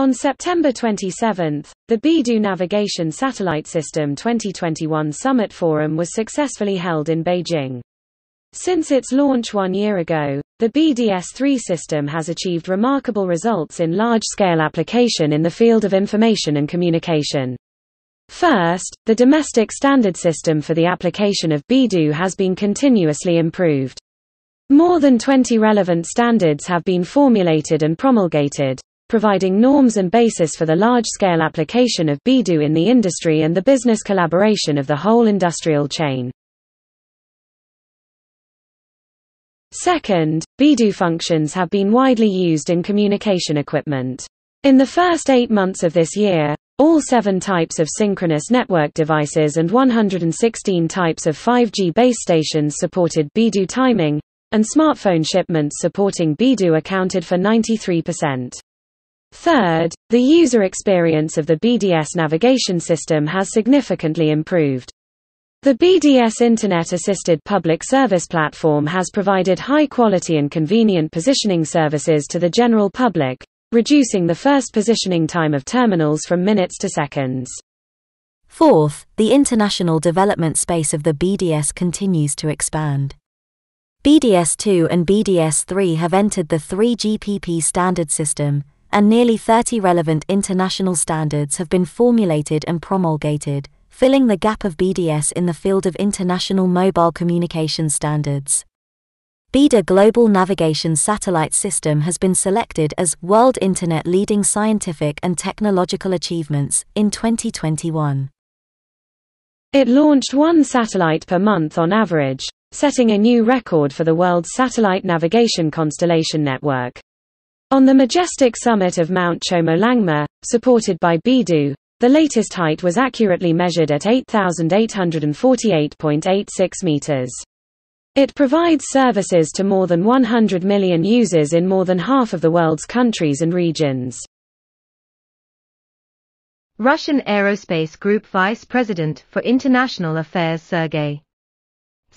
On September 27, the BeiDou Navigation Satellite System 2021 Summit Forum was successfully held in Beijing. Since its launch one year ago, the BDS-3 system has achieved remarkable results in large-scale application in the field of information and communication. First, the domestic standard system for the application of BDU has been continuously improved. More than 20 relevant standards have been formulated and promulgated providing norms and basis for the large-scale application of BIDU in the industry and the business collaboration of the whole industrial chain. Second, BIDU functions have been widely used in communication equipment. In the first eight months of this year, all seven types of synchronous network devices and 116 types of 5G base stations supported BIDU timing, and smartphone shipments supporting BIDU accounted for 93%. Third, the user experience of the BDS navigation system has significantly improved. The BDS Internet-assisted public service platform has provided high-quality and convenient positioning services to the general public, reducing the first positioning time of terminals from minutes to seconds. Fourth, the international development space of the BDS continues to expand. BDS2 and BDS3 have entered the 3GPP standard system, and nearly 30 relevant international standards have been formulated and promulgated, filling the gap of BDS in the field of international mobile communication standards. BIDA Global Navigation Satellite System has been selected as World Internet Leading Scientific and Technological Achievements in 2021. It launched one satellite per month on average, setting a new record for the world's satellite navigation constellation network. On the majestic summit of Mount Chomolangma, supported by Bidu, the latest height was accurately measured at 8,848.86 meters. It provides services to more than 100 million users in more than half of the world's countries and regions. Russian Aerospace Group Vice President for International Affairs Sergei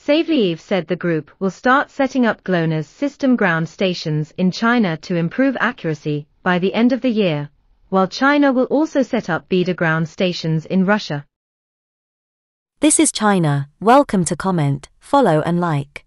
Savliev said the group will start setting up GLONASS system ground stations in China to improve accuracy by the end of the year, while China will also set up beta ground stations in Russia. This is China. Welcome to comment, follow and like.